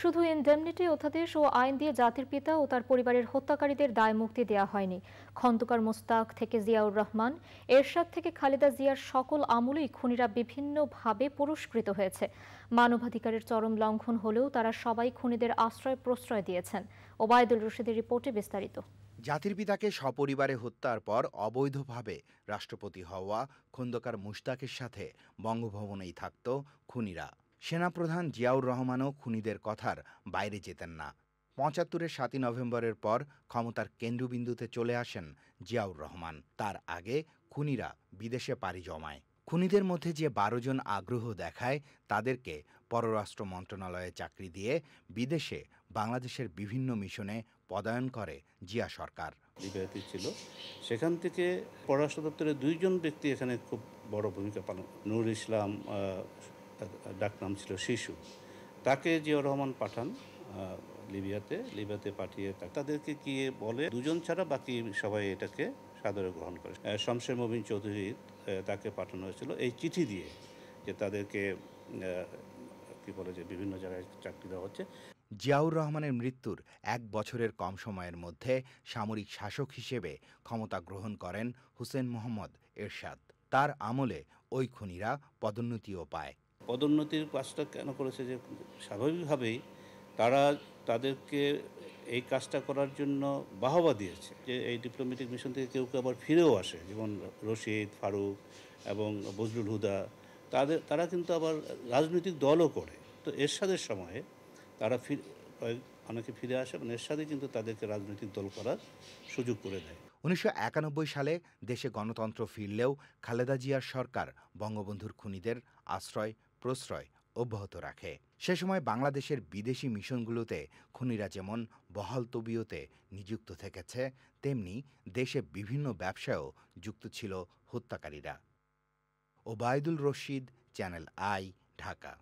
শুধু ইনডেমনিটি অধ্যাদেশ ও আইন দিয়ে জাতির পিতা ও তার পরিবারের হত্যাকারীদের দায় মুক্তি দেওয়া হয়নি খন্দকার মোস্তাক থেকে জিয়াউর রহমান এরশাদ থেকে খালেদা জিয়ার সকল আমলেই খুনিরা বিভিন্নভাবে পুরস্কৃত হয়েছে মানবাধিকারের চরম লঙ্ঘন হলেও তারা সবাই খুনিদের আশ্রয় প্রশ্রয় দিয়েছেন ওবায়দুল রশিদের রিপোর্টে বিস্তারিত জাতির পিতাকে সপরিবারে হত্যার পর অবৈধভাবে রাষ্ট্রপতি হওয়া খন্দকার মুশতাকের সাথে বঙ্গভবনেই থাকত খুনিরা সেনাপ্রধান জিয়াউর রহমানও খুনিদের কথার বাইরে যেতেন না পঁচাত্তরের সাতই নভেম্বরের পর ক্ষমতার কেন্দ্রবিন্দুতে চলে আসেন জিয়াউর রহমান তার আগে খুনিরা বিদেশে পাড়ি জমায় খুনিদের মধ্যে যে বারো জন আগ্রহ দেখায় তাদেরকে পররাষ্ট্র মন্ত্রণালয়ে চাকরি দিয়ে বিদেশে বাংলাদেশের বিভিন্ন মিশনে পদায়ন করে জিয়া সরকার ছিল সেখান থেকে পররাষ্ট্র দপ্তরের দুইজন ব্যক্তি এখানে খুব বড় ভূমিকা পালন নুর ইসলাম ডাকনাম ছিল শিশু তাকে জিয়াউর রহমান পাঠান লিবিয়াতে লিবিয়াতে পাঠিয়ে তাদেরকে গিয়ে বলে দুজন ছাড়া বাকি সবাই এটাকে সাদরে গ্রহণ করে শমশের মবিন চৌধুরী তাকে পাঠানো হয়েছিল এই চিঠি দিয়ে যে তাদেরকে কি বলে যে বিভিন্ন জায়গায় চাকরি দেওয়া হচ্ছে জিয়াউর রহমানের মৃত্যুর এক বছরের কম সময়ের মধ্যে সামরিক শাসক হিসেবে ক্ষমতা গ্রহণ করেন হুসেন মোহাম্মদ এরশাদ তার আমলে ওই খুনিরা পদোন্নতিও পায় পদোন্নতির কাজটা কেন করেছে যে স্বাভাবিকভাবেই তারা তাদেরকে এই কাজটা করার জন্য বাহবা দিয়েছে যে এই ডিপ্লোম্যাটিক মিশন থেকে কেউ কেউ আবার ফিরেও আসে যেমন রশিদ ফারুক এবং বজরুল হুদা তাদের তারা কিন্তু আবার রাজনৈতিক দলও করে তো এরশাদের সময়ে তারা ফির অনেকে ফিরে আসে এবং এরশাদে কিন্তু তাদেরকে রাজনৈতিক দল করার সুযোগ করে দেয় উনিশশো সালে দেশে গণতন্ত্র ফিরলেও খালেদা জিয়ার সরকার বঙ্গবন্ধুর খুনিদের আশ্রয় প্রশ্রয় অব্যাহত রাখে সে সময় বাংলাদেশের বিদেশি মিশনগুলোতে খুনিরা যেমন বহাল তবিয়তে নিযুক্ত থেকেছে তেমনি দেশে বিভিন্ন ব্যবসায়ও যুক্ত ছিল হত্যাকারীরা ওবায়দুল রশিদ চ্যানেল আই ঢাকা